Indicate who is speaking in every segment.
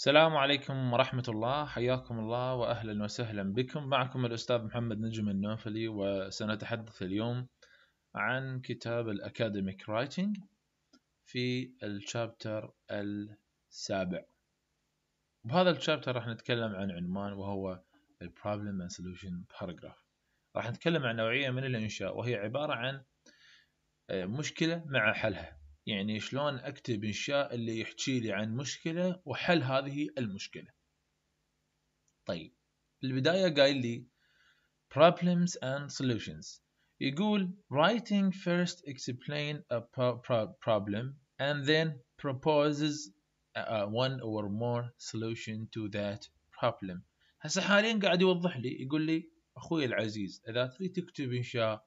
Speaker 1: السلام عليكم ورحمة الله حياكم الله وأهلا وسهلا بكم معكم الأستاذ محمد نجم النوفلي وسنتحدث اليوم عن كتاب الأكاديميك رايتنج في الشابتر السابع بهذا الشابتر راح نتكلم عن عنوان وهو ال Problem and Solution Paragraph راح نتكلم عن نوعية من الإنشاء وهي عبارة عن آه، مشكلة مع حلها يعني شلون اكتب انشاء اللي يحكي لي عن مشكله وحل هذه المشكله طيب البدايه قايل لي problems and solutions يقول writing first explain a problem and then proposes uh, one or more solution to that problem هسه حاليا قاعد يوضح لي يقول لي اخوي العزيز اذا تريد تكتب انشاء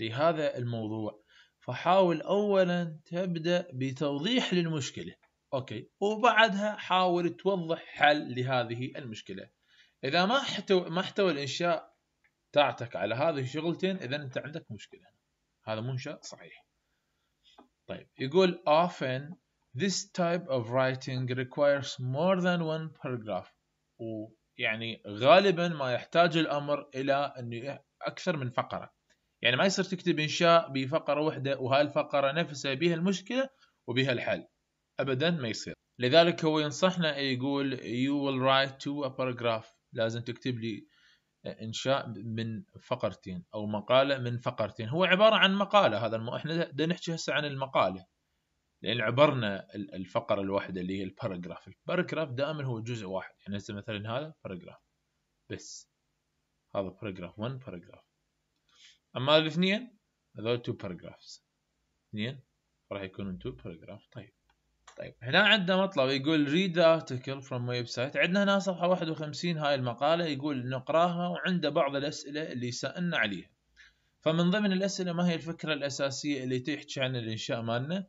Speaker 1: لهذا الموضوع فحاول أولا تبدأ بتوضيح للمشكلة أوكي وبعدها حاول توضح حل لهذه المشكلة إذا ما احتوى ما احتوى الإنشاء تاعتك على هذه الشغلتين إذا أنت عندك مشكلة هذا منشا صحيح طيب يقول often this type of writing requires more than one paragraph ويعني غالبا ما يحتاج الأمر إلى أنه أكثر من فقرة يعني ما يصير تكتب انشاء بفقره واحده وهاي الفقره نفسها بها المشكله وبها الحل ابدا ما يصير لذلك هو ينصحنا يقول you will write to a paragraph لازم تكتب لي انشاء من فقرتين او مقاله من فقرتين هو عباره عن مقاله هذا الم... احنا بدنا نحكي هسه عن المقاله لان عبرنا الفقره الواحده اللي هي الباراجراف الباراجراف دائما هو جزء واحد يعني هسه مثلا هذا باراجراف بس هذا باراجراف 1 باراجراف اما الاثنين هذول تو باراجرافز اثنين راح يكونون تو باراجراف طيب طيب هنا عندنا مطلب يقول read the article from ويب سايت عندنا هنا صفحة 51 هاي المقالة يقول نقراها وعنده بعض الأسئلة اللي سألنا عليها فمن ضمن الأسئلة ما هي الفكرة الأساسية اللي تحكي عن الإنشاء مالنا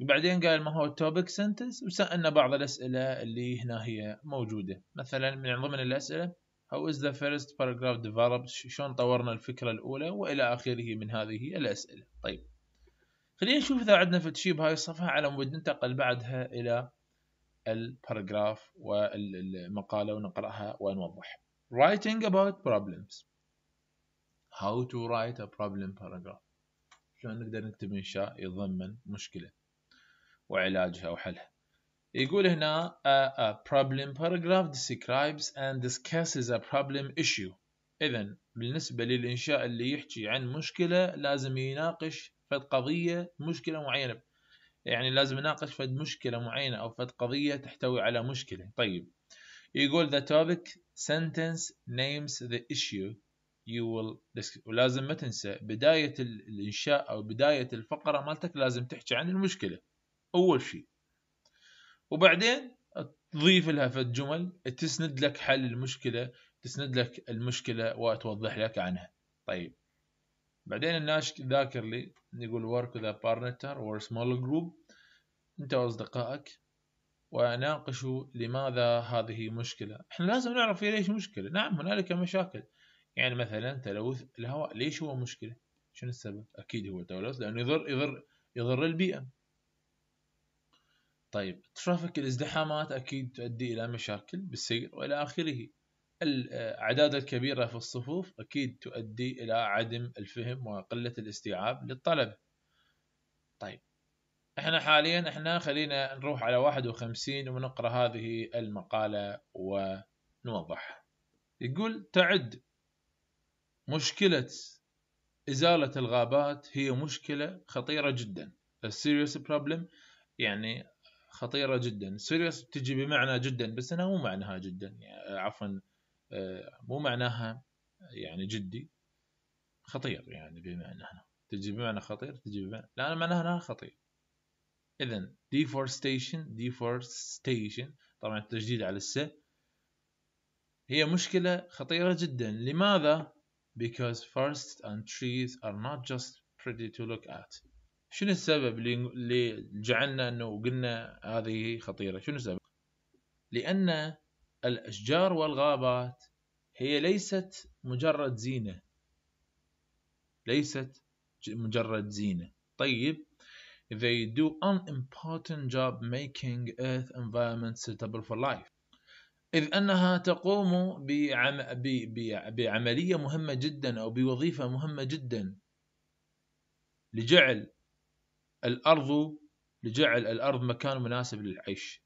Speaker 1: وبعدين قال ما هو التوبك سنتنس وسألنا بعض الأسئلة اللي هنا هي موجودة مثلا من ضمن الأسئلة How is the first paragraph developed شلون طورنا الفكرة الأولى وإلى آخره من هذه الأسئلة طيب خلينا نشوف إذا عندنا فتشي بهاي الصفحة على مود ننتقل بعدها إلى الباراجراف والمقالة ونقرأها ونوضح Writing about problems How to write a problem paragraph شلون نقدر نكتب إنشاء يتضمن مشكلة وعلاجها وحلها يقول هنا a, a problem paragraph describes and discusses a problem issue إذا بالنسبة للإنشاء اللي يحكي عن مشكلة لازم يناقش فد قضية مشكلة معينة يعني لازم يناقش فد مشكلة معينة أو فد قضية تحتوي على مشكلة طيب يقول the topic sentence names the issue you will discuss. ولازم ما تنسى بداية الإنشاء أو بداية الفقرة مالتك لازم تحكي عن المشكلة أول شيء وبعدين تضيف لها في الجمل تسند لك حل المشكله تسند لك المشكله وتوضح لك عنها طيب بعدين الناش ذاكر لي يقول work with a partner or small group انت واصدقائك وناقشوا لماذا هذه مشكلة احنا لازم نعرف هي ليش مشكلة نعم هنالك مشاكل يعني مثلا تلوث الهواء ليش هو مشكلة شنو السبب اكيد هو تلوث لانه يضر يضر يضر البيئة طيب ترافيك الازدحامات أكيد تؤدي إلى مشاكل بالسير وإلى آخره الأعداد الكبيرة في الصفوف أكيد تؤدي إلى عدم الفهم وقلة الاستيعاب للطلب طيب احنا حاليا احنا خلينا نروح على 51 ونقرا هذه المقالة ونوضحها يقول تعد مشكلة إزالة الغابات هي مشكلة خطيرة جدا a serious problem يعني خطيرة جدا سيريوس بتجي بمعنى جدا بس أنا مو معناها جدا يعني آه، عفوا آه، مو معناها يعني جدي خطير يعني هنا تجي بمعنى خطير تجي بمعنى لا أنا معناها أنها خطير إذا deforestation deforestation طبعا التجديد على الس هي مشكلة خطيرة جدا لماذا because forests and trees are not just pretty to look at شنو السبب اللي جعلنا انه قلنا هذه خطيره؟ شنو السبب؟ لان الاشجار والغابات هي ليست مجرد زينه ليست مجرد زينه طيب they do an important job making earth environment suitable for life إذ أنها تقوم بعم... ب... ب... بعملية مهمة جدا أو بوظيفة مهمة جدا لجعل الأرض لجعل الأرض مكان مناسب للعيش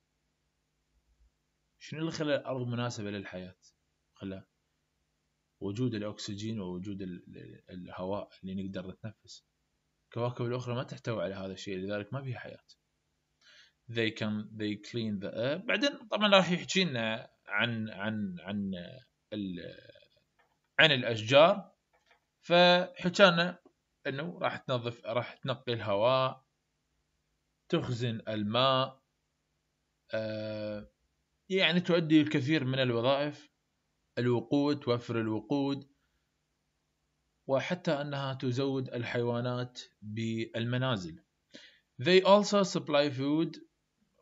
Speaker 1: شنو اللي خلى الأرض مناسبة للحياة خلى وجود الأكسجين ووجود الهواء اللي نقدر نتنفس الكواكب الأخرى ما تحتوي على هذا الشيء لذلك ما فيها حياة they can they clean the air بعدين طبعا راح يحكي لنا عن عن عن عن الاشجار فحكى لنا انه راح تنظف راح تنقي الهواء تخزن الماء آه، يعني تؤدي الكثير من الوظائف الوقود توفر الوقود وحتى أنها تزود الحيوانات بالمنازل They also supply food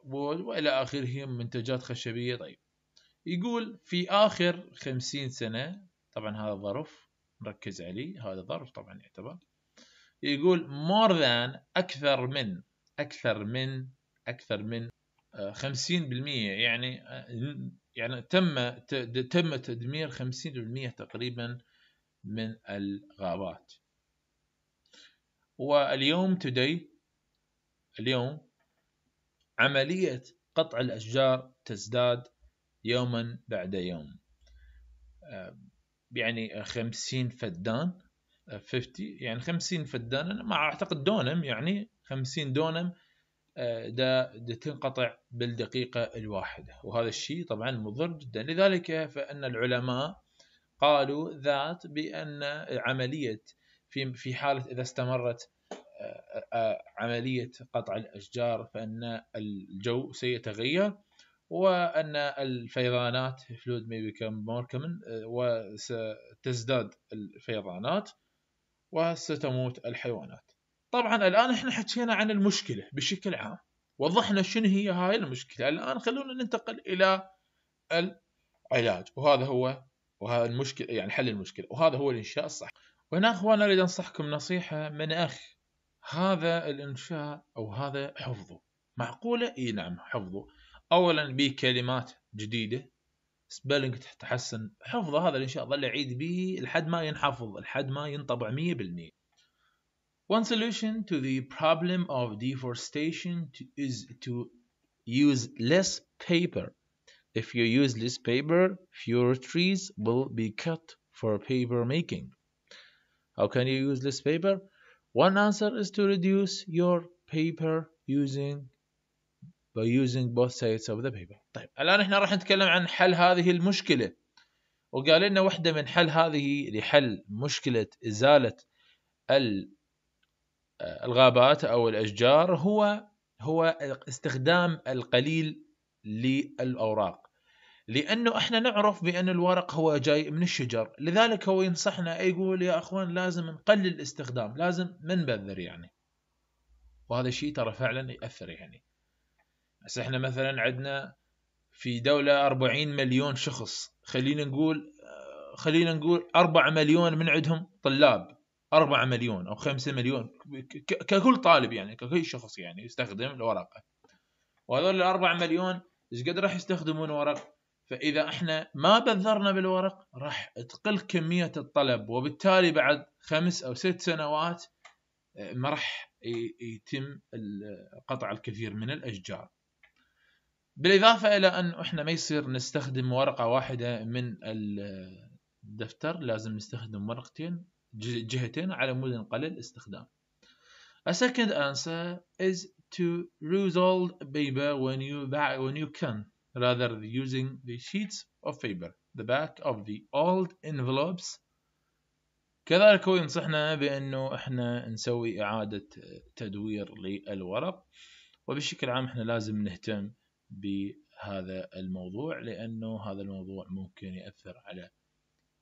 Speaker 1: وإلى آخره منتجات خشبية طيب يقول في آخر خمسين سنة طبعا هذا ظرف نركز عليه هذا ظرف طبعا يعتبر يقول more than أكثر من اكثر من اكثر من 50% آه، يعني آه، يعني تم تم تدمير 50% تقريبا من الغابات واليوم تدي اليوم عملية قطع الأشجار تزداد يوما بعد يوم آه، يعني خمسين فدان 50 يعني خمسين فدان أنا ما أعتقد دونم يعني 50 دونم ده, آه، تنقطع بالدقيقة الواحدة وهذا الشيء طبعا مضر جدا لذلك فإن العلماء قالوا ذات بأن عملية في في حالة إذا استمرت آه، آه، عملية قطع الأشجار فإن الجو سيتغير وأن الفيضانات فلود may become more common وستزداد الفيضانات وستموت الحيوانات طبعا الان احنا حكينا عن المشكله بشكل عام وضحنا شنو هي هاي المشكله الان خلونا ننتقل الى العلاج وهذا هو وهذا المشكله يعني حل المشكله وهذا هو الانشاء الصح وهنا اخوان اريد انصحكم نصيحه من اخ هذا الانشاء او هذا حفظه معقوله اي نعم حفظه اولا بكلمات جديده سبيلنج تحسن حفظه هذا الانشاء ظل يعيد به لحد ما ينحفظ لحد ما ينطبع 100% One solution to the problem of deforestation is to use less paper. If you use less paper, fewer trees will be cut for paper making. How can you use less paper? One answer is to reduce your paper using by using both sides of the paper. طيب الآن احنا راح نتكلم عن حل هذه المشكلة وقال لنا واحدة من حل هذه لحل مشكلة إزالة الغابات او الاشجار هو هو استخدام القليل للاوراق لانه احنا نعرف بان الورق هو جاي من الشجر لذلك هو ينصحنا يقول يا اخوان لازم نقلل الاستخدام لازم ما نبذر يعني وهذا الشيء ترى فعلا ياثر يعني بس احنا مثلا عندنا في دولة 40 مليون شخص خلينا نقول خلينا نقول 4 مليون من عندهم طلاب 4 مليون او 5 مليون ككل طالب يعني ككل شخص يعني يستخدم الورقه وهذول ال 4 مليون ايش قد راح يستخدمون ورق فاذا احنا ما بذرنا بالورق راح تقل كميه الطلب وبالتالي بعد خمس او ست سنوات آه، ما راح يتم قطع الكثير من الاشجار بالاضافه الى ان احنا ما يصير نستخدم ورقه واحده من الدفتر آه، لازم نستخدم ورقتين جهتين على مود نقلل استخدام A second answer is to resold paper when you buy, when you can rather than using the sheets of paper the back of the old envelopes كذلك هو ينصحنا بأنه إحنا نسوي إعادة تدوير للورق وبشكل عام إحنا لازم نهتم بهذا الموضوع لأنه هذا الموضوع ممكن يأثر على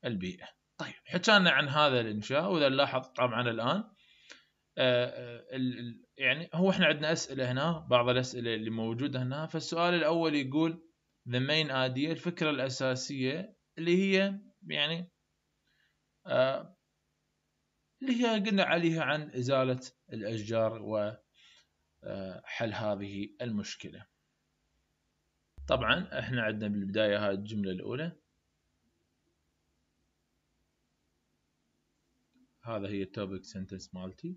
Speaker 1: البيئة طيب حكينا عن هذا الانشاء واذا نلاحظ طبعا الان آه، آه، يعني هو احنا عندنا اسئله هنا بعض الاسئله اللي موجوده هنا فالسؤال الاول يقول the main idea الفكره الاساسيه اللي هي يعني آه اللي هي قلنا عليها عن ازاله الاشجار وحل آه، هذه المشكله طبعا احنا عندنا بالبدايه هاي الجمله الاولى هذا هي التوبك سنتنس مالتي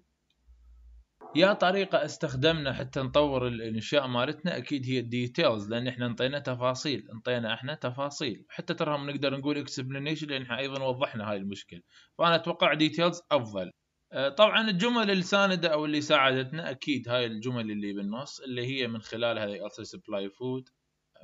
Speaker 1: يا طريقة استخدمنا حتى نطور الانشاء مالتنا اكيد هي الديتيلز لان احنا انطينا تفاصيل انطينا احنا تفاصيل حتى ترى نقدر نقول اكسبلانيشن لان احنا ايضا وضحنا هاي المشكلة فانا اتوقع ديتيلز افضل آه، طبعا الجمل الساندة او اللي ساعدتنا اكيد هاي الجمل اللي بالنص اللي هي من خلالها they also supply food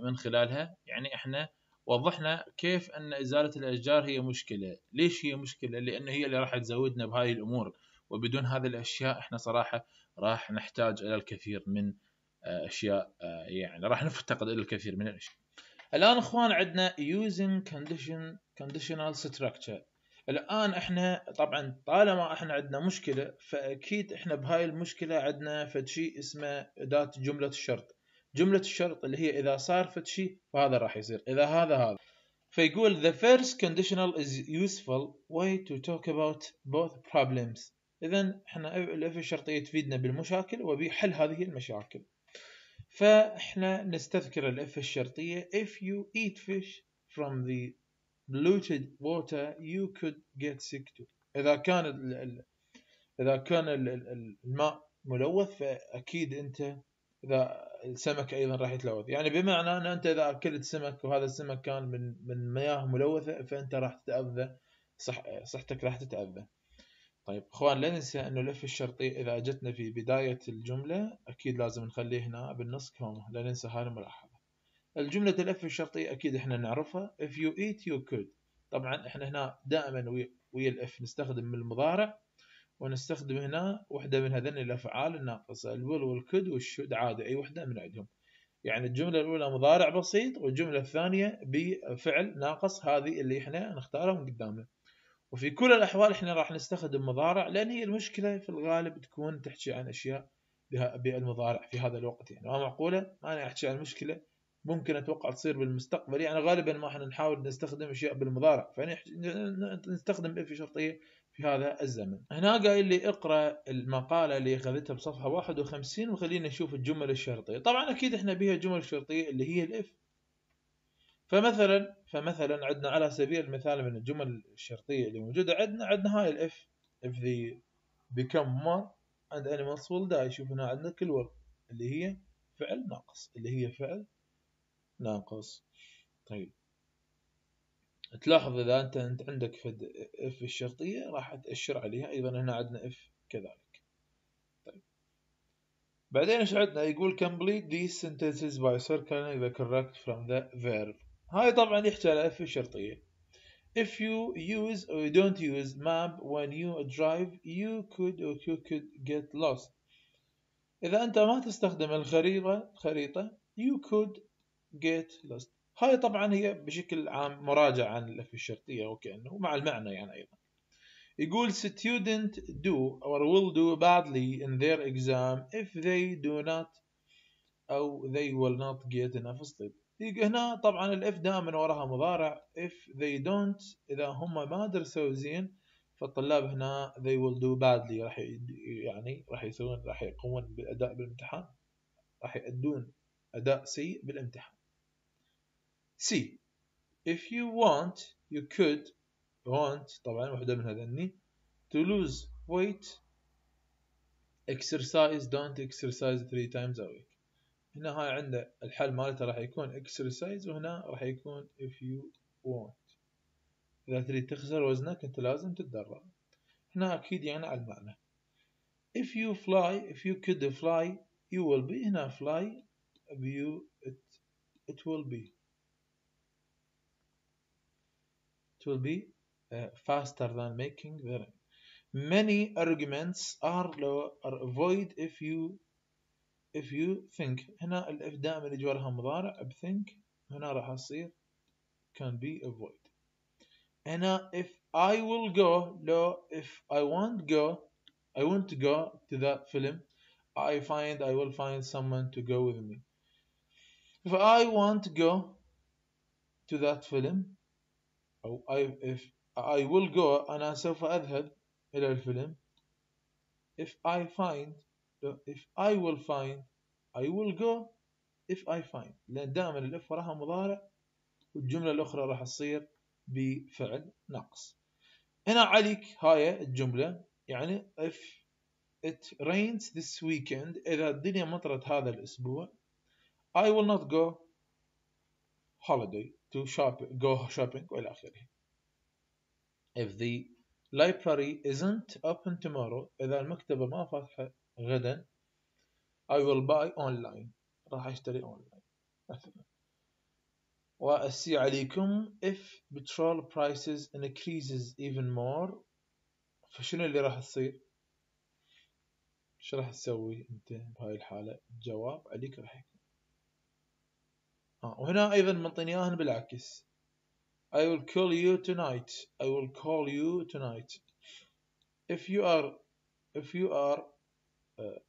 Speaker 1: من خلالها يعني احنا وضحنا كيف ان ازاله الاشجار هي مشكله ليش هي مشكله لان هي اللي راح تزودنا بهاي الامور وبدون هذه الاشياء احنا صراحه راح نحتاج الى الكثير من آه، اشياء آه، يعني راح نفتقد الى الكثير من الاشياء الان اخوان عندنا using condition conditional structure الان احنا طبعا طالما احنا عندنا مشكله فاكيد احنا بهاي المشكله عندنا فد شيء اسمه اداه جمله الشرط جمله الشرط اللي هي اذا صار فد شيء فهذا راح يصير اذا هذا هذا فيقول the first conditional is useful way to talk about both problems اذا احنا الاف الشرطيه تفيدنا بالمشاكل وبحل هذه المشاكل فاحنا نستذكر الاف الشرطيه if you eat fish from the polluted water you could get sick too اذا كان الـ الـ اذا كان الماء ملوث فاكيد انت اذا السمك ايضا راح يتلوث يعني بمعنى ان انت اذا اكلت سمك وهذا السمك كان من من مياه ملوثه فانت راح تتاذى صح صحتك راح تتاذى طيب اخوان لا ننسى انه الاف الشرطي اذا اجتنا في بدايه الجمله اكيد لازم نخليه هنا بالنص كوما لا ننسى هاي الملاحظه الجمله الاف الشرطي اكيد احنا نعرفها if you eat you could طبعا احنا هنا دائما ويا الاف نستخدم المضارع ونستخدم هنا وحدة من هذين الأفعال الناقصة الول والكد والشد عادي أي وحدة من عندهم يعني الجملة الأولى مضارع بسيط والجملة الثانية بفعل ناقص هذه اللي احنا نختارهم قدامنا وفي كل الأحوال احنا راح نستخدم مضارع لأن هي المشكلة في الغالب تكون تحكي عن أشياء بالمضارع في هذا الوقت يعني ما معقولة أنا أحكي عن مشكلة ممكن أتوقع تصير بالمستقبل يعني غالبا ما احنا نحاول نستخدم أشياء بالمضارع فنستخدم إف شرطية في هذا الزمن هنا قايل لي اقرا المقاله اللي اخذتها بصفحه 51 وخلينا نشوف الجمل الشرطيه طبعا اكيد احنا بها جمل شرطيه اللي هي الاف فمثلا فمثلا عندنا على سبيل المثال من الجمل الشرطيه اللي موجوده عندنا عندنا هاي الاف if they become more and animals will die شوف هنا عندنا كل ورد اللي هي فعل ناقص اللي هي فعل ناقص طيب تلاحظ اذا انت, انت عندك فد اف الشرطيه راح تاشر عليها ايضا هنا عندنا اف كذلك طيب بعدين ايش عندنا يقول complete these sentences by circling the correct from the verb هاي طبعا يحتاج على اف الشرطيه if you use or you don't use map when you drive you could or you could get lost إذا أنت ما تستخدم الخريطة خريطة you could get lost هاي طبعا هي بشكل عام مراجعة عن الأف الشرطية وكأنه مع المعنى يعني أيضا يقول student do or will do badly in their exam if they do not أو they will not get enough sleep هنا طبعا الاف دائما وراها مضارع if they don't إذا هم ما درسوا زين فالطلاب هنا they will do badly راح يعني راح يسوون راح يقومون بالأداء بالامتحان راح يأدون أداء سيء بالامتحان سي if you want you could want طبعا واحدة من هذني to lose weight exercise don't exercise three times a week هنا هاي عنده الحل مالته راح يكون exercise وهنا راح يكون if you want إذا تريد تخسر وزنك أنت لازم تتدرب هنا أكيد يعني على المعنى if you fly if you could fly you will be هنا fly you it, it will be will be uh, faster than making the ring. Many arguments are, low, are avoid if you if you think هنا الاف دائما يجي وراها مضارع ب think هنا راح تصير can be avoid هنا if I will go لو if I won't go I want to go to that film I find I will find someone to go with me if I want to go to that film أو I if I will go أنا سوف أذهب إلى الفيلم if I find if I will find I will go if I find لأن دائما الإف وراها مضارع والجملة الأخرى راح تصير بفعل نقص هنا عليك هاي الجملة يعني if it rains this weekend إذا الدنيا مطرت هذا الأسبوع I will not go holiday to shop, go shopping وإلى آخره. If the library isn't open tomorrow إذا المكتبة ما فاتحة غدا I will buy online راح أشتري online مثلا وأسي عليكم if petrol prices increases even more فشنو اللي راح تصير؟ شو راح تسوي أنت بهاي الحالة؟ الجواب عليك راح يكون Uh, آه. even ايضا منطيني بالعكس I will call you tonight I will call you tonight if you are if you are uh,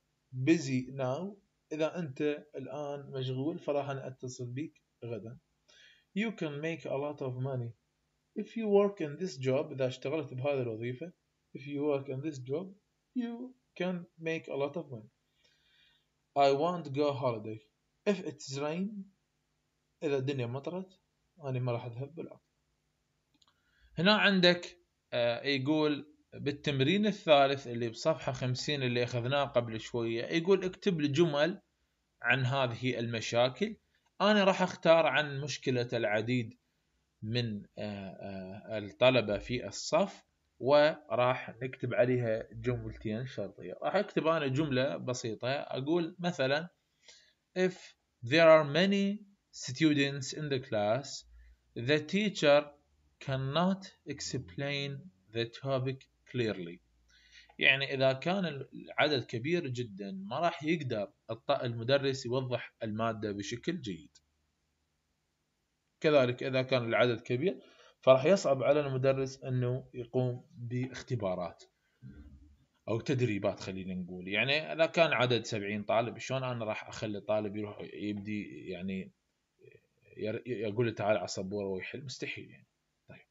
Speaker 1: busy now إذا أنت الآن مشغول فراح أنا أتصل بك غدا you can make a lot of money if you work in this job إذا اشتغلت بهذه الوظيفة if you work in this job you can make a lot of money I won't go holiday if it's rain اذا الدنيا مطرت انا ما راح اذهب بالعرض هنا عندك آه، يقول بالتمرين الثالث اللي بصفحة 50 اللي أخذناه قبل شوية يقول اكتب لي جمل عن هذه المشاكل أنا راح أختار عن مشكلة العديد من آه، آه، الطلبة في الصف وراح نكتب عليها جملتين شرطية راح أكتب أنا جملة بسيطة أقول مثلا if there are many students in the class the teacher cannot explain the topic clearly يعني إذا كان العدد كبير جدا ما راح يقدر المدرس يوضح المادة بشكل جيد كذلك إذا كان العدد كبير فراح يصعب على المدرس أنه يقوم باختبارات أو تدريبات خلينا نقول يعني إذا كان عدد سبعين طالب شلون أنا راح أخلي طالب يروح يبدي يعني يقول تعال على سبوره ويحل مستحيل يعني طيب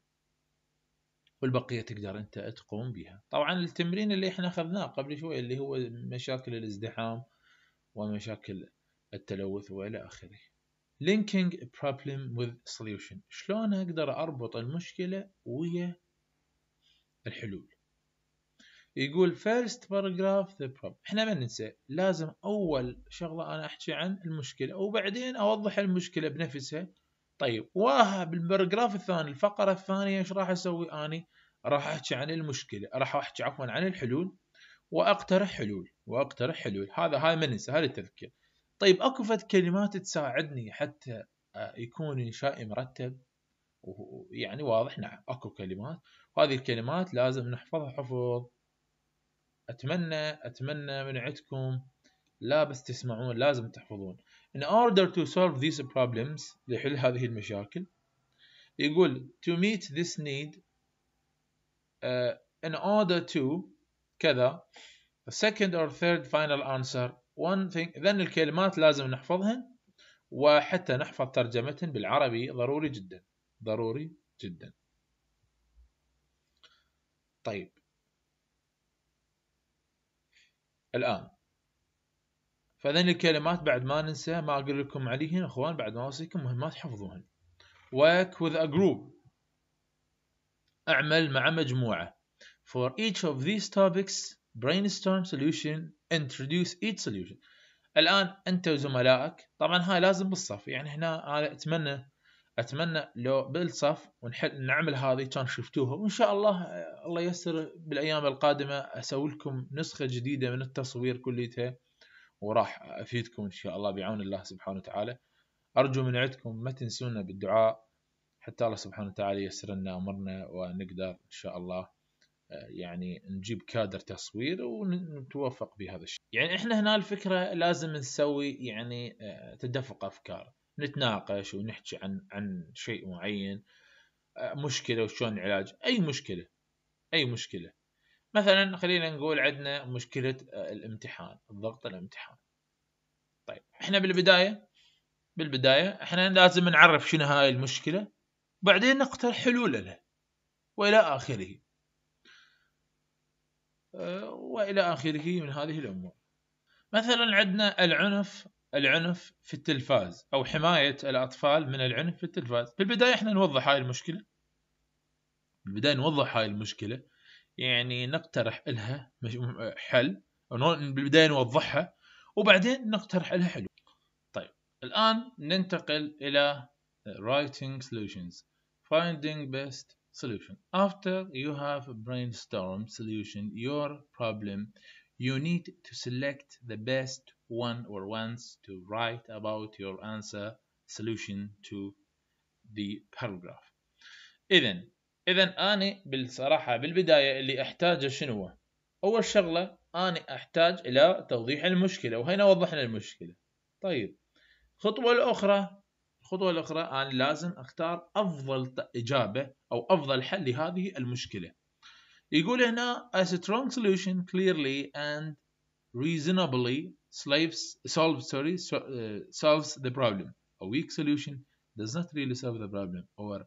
Speaker 1: والبقيه تقدر انت تقوم بها طبعا التمرين اللي احنا اخذناه قبل شوي اللي هو مشاكل الازدحام ومشاكل التلوث والى اخره linking problem with solution شلون اقدر اربط المشكله ويا الحلول يقول first paragraph the problem احنا ما ننسى لازم اول شغله انا احكي عن المشكله وبعدين اوضح المشكله بنفسها طيب واها بالباراجراف الثاني الفقره الثانيه ايش راح اسوي اني راح احكي عن المشكله راح احكي عفوا عن الحلول واقترح حلول واقترح حلول هذا هاي ما ننسى هذا التذكير طيب اكو فد كلمات تساعدني حتى آه، يكون انشائي مرتب ويعني واضح نعم اكو كلمات وهذه الكلمات لازم نحفظها حفظ اتمنى اتمنى من عندكم لا بس تسمعون لازم تحفظون in order to solve these problems لحل هذه المشاكل يقول to meet this need uh, in order to كذا the second or third final answer one thing then الكلمات لازم نحفظهن وحتى نحفظ ترجمتهن بالعربي ضروري جدا ضروري جدا طيب الآن فذن الكلمات بعد ما ننسى ما أقول لكم عليهن أخوان بعد ما أوصيكم مهمات حفظوهن work with a group أعمل مع مجموعة for each of these topics brainstorm solution introduce each solution الآن أنت وزملائك طبعا هاي لازم بالصف يعني هنا أنا أتمنى اتمنى لو بالصف ونحل نعمل هذه كان شفتوها وان شاء الله الله ييسر بالايام القادمه اسوي لكم نسخه جديده من التصوير كليتها وراح افيدكم ان شاء الله بعون الله سبحانه وتعالى ارجو من عندكم ما تنسونا بالدعاء حتى الله سبحانه وتعالى ييسر لنا امرنا ونقدر ان شاء الله يعني نجيب كادر تصوير ونتوفق بهذا الشيء يعني احنا هنا الفكره لازم نسوي يعني تدفق افكار نتناقش ونحكي عن عن شيء معين آه، مشكله وشلون العلاج اي مشكله اي مشكله مثلا خلينا نقول عندنا مشكله آه، الامتحان الضغط الامتحان طيب احنا بالبدايه بالبدايه احنا لازم نعرف شنو هاي المشكله بعدين نقترح حلول لها والى اخره آه، والى اخره من هذه الامور مثلا عندنا العنف العنف في التلفاز أو حماية الأطفال من العنف في التلفاز في البداية احنا نوضح هاي المشكلة البدايه نوضح هاي المشكلة يعني نقترح لها حل بالبداية نوضحها وبعدين نقترح لها حلول طيب الآن ننتقل إلى writing solutions finding best solution after you have brainstormed solution your problem you need to select the best one or ones to write about your answer solution to the paragraph اذا اذا أنا بالصراحه بالبدايه اللي احتاجه شنو اول شغله اني احتاج الى توضيح المشكله وهنا وضحنا المشكله طيب الخطوه الاخرى الخطوه الاخرى انا لازم اختار افضل اجابه او افضل حل لهذه المشكله يقول هنا a strong solution clearly and reasonably slaves, solve sorry, so, uh, solves the problem. A weak solution does not really solve the problem or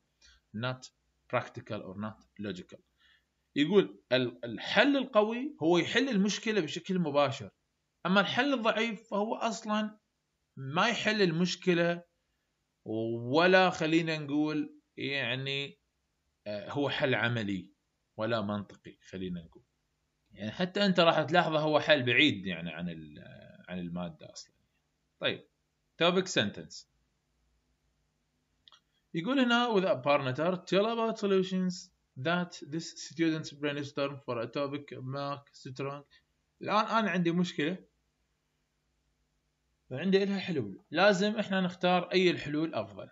Speaker 1: not practical or not logical. يقول الحل القوي هو يحل المشكلة بشكل مباشر أما الحل الضعيف فهو أصلا ما يحل المشكلة ولا خلينا نقول يعني هو حل عملي ولا منطقي خلينا نقول يعني حتى انت راح تلاحظه هو حل بعيد يعني عن عن الماده اصلا طيب topic sentence يقول هنا with a partner tell about solutions that this students brainstorm for a topic mark strong الان انا عندي مشكله فعندي لها حلول لازم احنا نختار اي الحلول افضل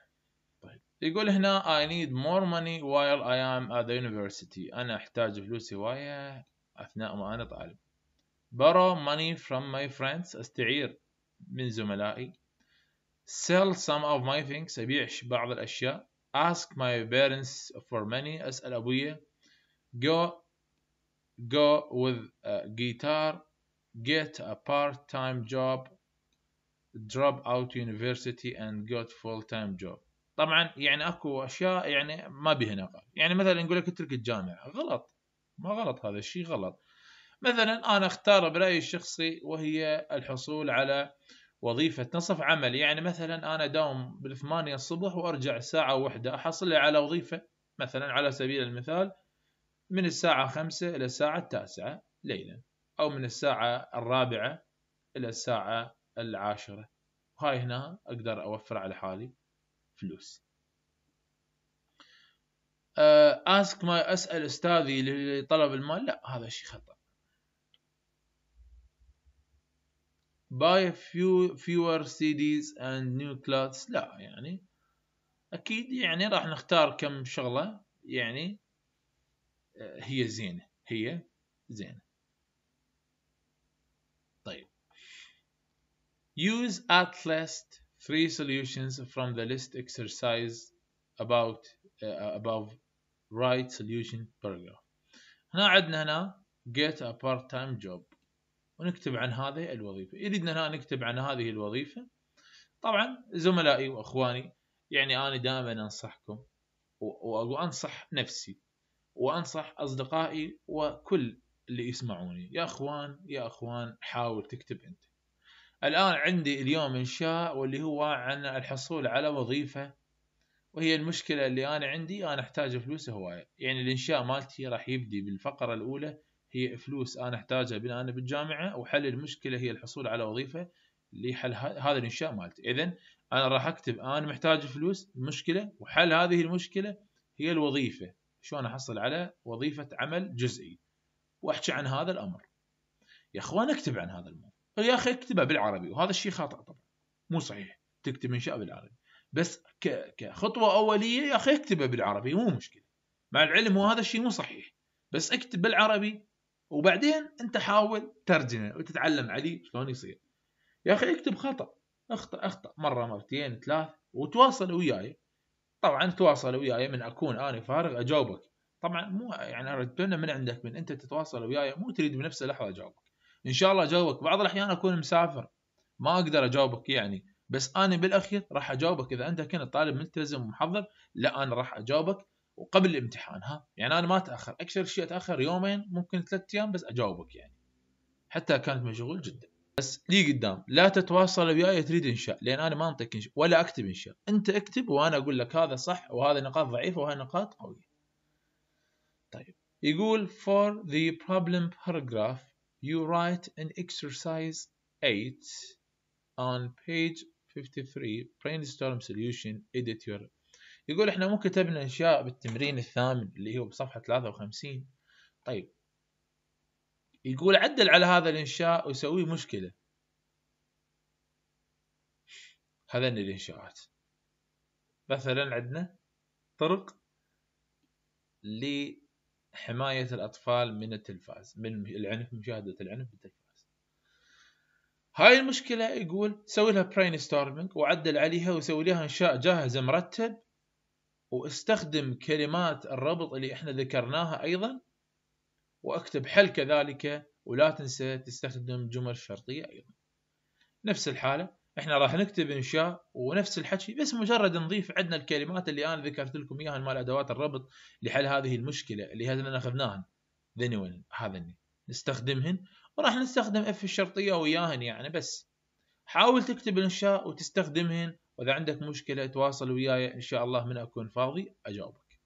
Speaker 1: طيب يقول هنا I need more money while I am at the university انا احتاج فلوس هوايه أثناء ما أنا طالب borrow money from my friends أستعير من زملائي sell some of my things أبيع بعض الأشياء ask my parents for money أسأل أبويا go go with a guitar get a part-time job drop out university and got full-time job طبعا يعني اكو اشياء يعني ما بها نقاش يعني مثلا نقول لك اترك الجامعه غلط ما غلط هذا الشيء غلط مثلا أنا أختار برأيي الشخصي وهي الحصول على وظيفة نصف عمل يعني مثلا أنا داوم بالثمانية الصبح وأرجع الساعة واحدة أحصل على وظيفة مثلا على سبيل المثال من الساعة خمسة إلى الساعة التاسعة ليلا أو من الساعة الرابعة إلى الساعة العاشرة هاي هنا أقدر أوفر على حالي فلوس اسك آه، ما اسال استاذي لطلب المال لا هذا شيء خطا buy few fewer CDs and new clothes لا يعني اكيد يعني راح نختار كم شغله يعني آه، هي زينه هي زينه طيب use at least three solutions from the list exercise about uh, above write solution paragraph هنا عندنا هنا get a part time job ونكتب عن هذه الوظيفة يريدنا هنا نكتب عن هذه الوظيفة طبعا زملائي وأخواني يعني أنا دائما أنصحكم وأنصح نفسي وأنصح أصدقائي وكل اللي يسمعوني يا أخوان يا أخوان حاول تكتب أنت الآن عندي اليوم إنشاء واللي هو عن الحصول على وظيفة وهي المشكلة اللي أنا عندي أنا أحتاج فلوس هواية يعني الإنشاء مالتي راح يبدي بالفقرة الأولى هي فلوس أنا أحتاجها بناء أنا بالجامعة وحل المشكلة هي الحصول على وظيفة لحل هذا الإنشاء مالتي إذا أنا راح أكتب أنا محتاج فلوس المشكلة وحل هذه المشكلة هي الوظيفة شلون أحصل على وظيفة عمل جزئي وأحكي عن هذا الأمر يا أخوان أكتب عن هذا الموضوع يا أخي اكتبه بالعربي وهذا الشيء خاطئ طبعا مو صحيح تكتب إنشاء بالعربي بس كخطوه اوليه يا اخي اكتبه بالعربي مو مشكله مع العلم وهذا الشيء مو صحيح بس اكتب بالعربي وبعدين انت حاول ترجمه وتتعلم عليه شلون يصير يا اخي اكتب خطا اخطا اخطا مره مرتين ثلاث وتواصل وياي طبعا تواصل وياي من اكون انا فارغ اجاوبك طبعا مو يعني اتمنى من عندك من انت تتواصل وياي مو تريد بنفس اللحظه اجاوبك ان شاء الله اجاوبك بعض الاحيان اكون مسافر ما اقدر اجاوبك يعني بس انا بالاخير راح اجاوبك اذا انت كنت طالب ملتزم ومحضر لا انا راح اجاوبك وقبل الامتحان ها يعني انا ما اتاخر اكثر شيء اتاخر يومين ممكن ثلاث ايام بس اجاوبك يعني حتى كانت مشغول جدا بس لي قدام لا تتواصل وياي تريد انشاء لان انا ما انطيك انشاء ولا اكتب انشاء انت اكتب وانا اقول لك هذا صح وهذا نقاط ضعيفه وهذه نقاط قويه طيب يقول for the problem paragraph you write an exercise 8 on page 53 brainstorm solution edit your يقول احنا مو كتبنا اشياء بالتمرين الثامن اللي هو بصفحه 53 طيب يقول عدل على هذا الانشاء وسوي مشكله هذين الانشاءات مثلا عندنا طرق لحمايه الاطفال من التلفاز من العنف مشاهده العنف بالتلفاز هاي المشكلة يقول سوي لها برين ستورمينج وعدل عليها وسوي لها انشاء جاهز مرتب واستخدم كلمات الربط اللي احنا ذكرناها ايضا واكتب حل كذلك ولا تنسى تستخدم جمل شرطية ايضا نفس الحالة احنا راح نكتب انشاء ونفس الحكي بس مجرد نضيف عندنا الكلمات اللي انا ذكرت لكم اياها مال ادوات الربط لحل هذه المشكلة اللي احنا اخذناها ذنون هذا نستخدمهن وراح نستخدم اف الشرطية وياهن يعني بس حاول تكتب الانشاء وتستخدمهن واذا عندك مشكلة تواصل وياي ان شاء الله من اكون فاضي اجاوبك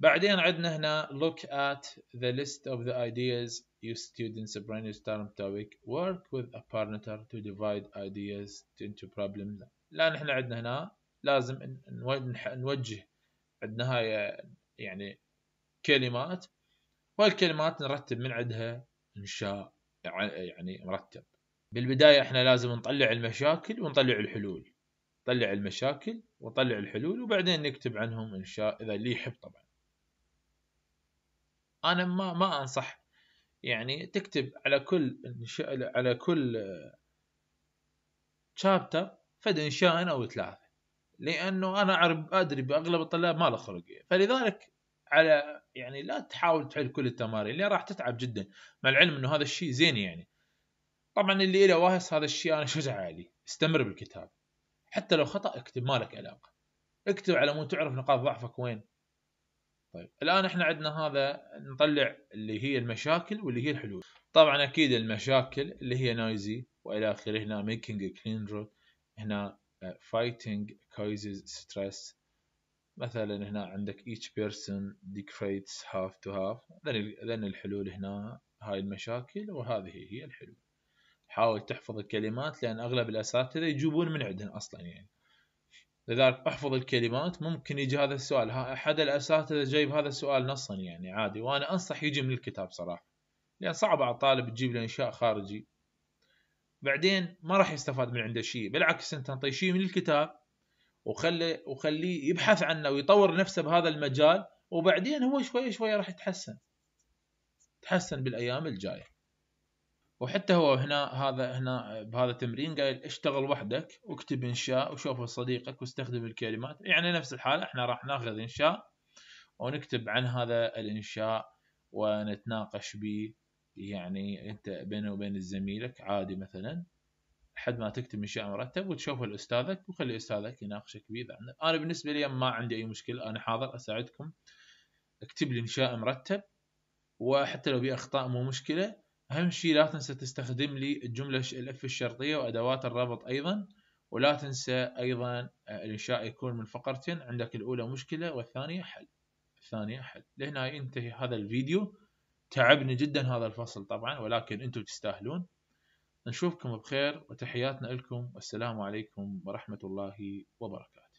Speaker 1: بعدين عندنا هنا look at the list of the ideas you students brainstorm topic work with a partner to divide ideas into problems لا نحن عندنا هنا لازم نوجه عندنا هاي يعني كلمات والكلمات نرتب من عندها انشاء يعني مرتب بالبدايه احنا لازم نطلع المشاكل ونطلع الحلول نطلع المشاكل ونطلع الحلول وبعدين نكتب عنهم انشاء اذا اللي يحب طبعا انا ما ما انصح يعني تكتب على كل انشاء على كل شابتر فد انشاء او ثلاثه لانه انا ادري باغلب الطلاب ما له خلق فلذلك على يعني لا تحاول تحل كل التمارين لان راح تتعب جدا مع العلم انه هذا الشيء زين يعني طبعا اللي له واهس هذا الشيء انا شجع عليه استمر بالكتاب حتى لو خطا اكتب مالك علاقه اكتب على مود تعرف نقاط ضعفك وين طيب الان احنا عندنا هذا نطلع اللي هي المشاكل واللي هي الحلول طبعا اكيد المشاكل اللي هي نايزي والى اخره هنا ميكينج كلين رول هنا فايتنج كايزز ستريس مثلا هنا عندك each person decrates half to half ذن الحلول هنا هاي المشاكل وهذه هي الحلول حاول تحفظ الكلمات لأن أغلب الأساتذة يجيبون من عندهم أصلا يعني لذلك احفظ الكلمات ممكن يجي هذا السؤال ها أحد الأساتذة جايب هذا السؤال نصا يعني عادي وأنا أنصح يجي من الكتاب صراحة لأن صعب على الطالب تجيب له إنشاء خارجي بعدين ما راح يستفاد من عنده شيء بالعكس أنت تعطيه شيء من الكتاب وخلي وخليه يبحث عنه ويطور نفسه بهذا المجال وبعدين هو شوي شوي راح يتحسن تحسن بالايام الجايه وحتى هو هنا هذا هنا بهذا التمرين قايل اشتغل وحدك واكتب انشاء وشوف صديقك واستخدم الكلمات يعني نفس الحاله احنا راح ناخذ انشاء ونكتب عن هذا الانشاء ونتناقش به يعني انت بينه وبين زميلك عادي مثلا لحد ما تكتب انشاء مرتب وتشوفه لاستاذك وخلي استاذك يناقشك فيه اذا انا بالنسبه لي ما عندي اي مشكله انا حاضر اساعدكم اكتب لي انشاء مرتب وحتى لو في اخطاء مو مشكله اهم شيء لا تنسى تستخدم لي الجمله الاف الشرطيه وادوات الربط ايضا ولا تنسى ايضا آه، الانشاء يكون من فقرتين عندك الاولى مشكله والثانيه حل الثانيه حل لهنا ينتهي هذا الفيديو تعبني جدا هذا الفصل طبعا ولكن انتم تستاهلون نشوفكم بخير وتحياتنا لكم والسلام عليكم ورحمة الله وبركاته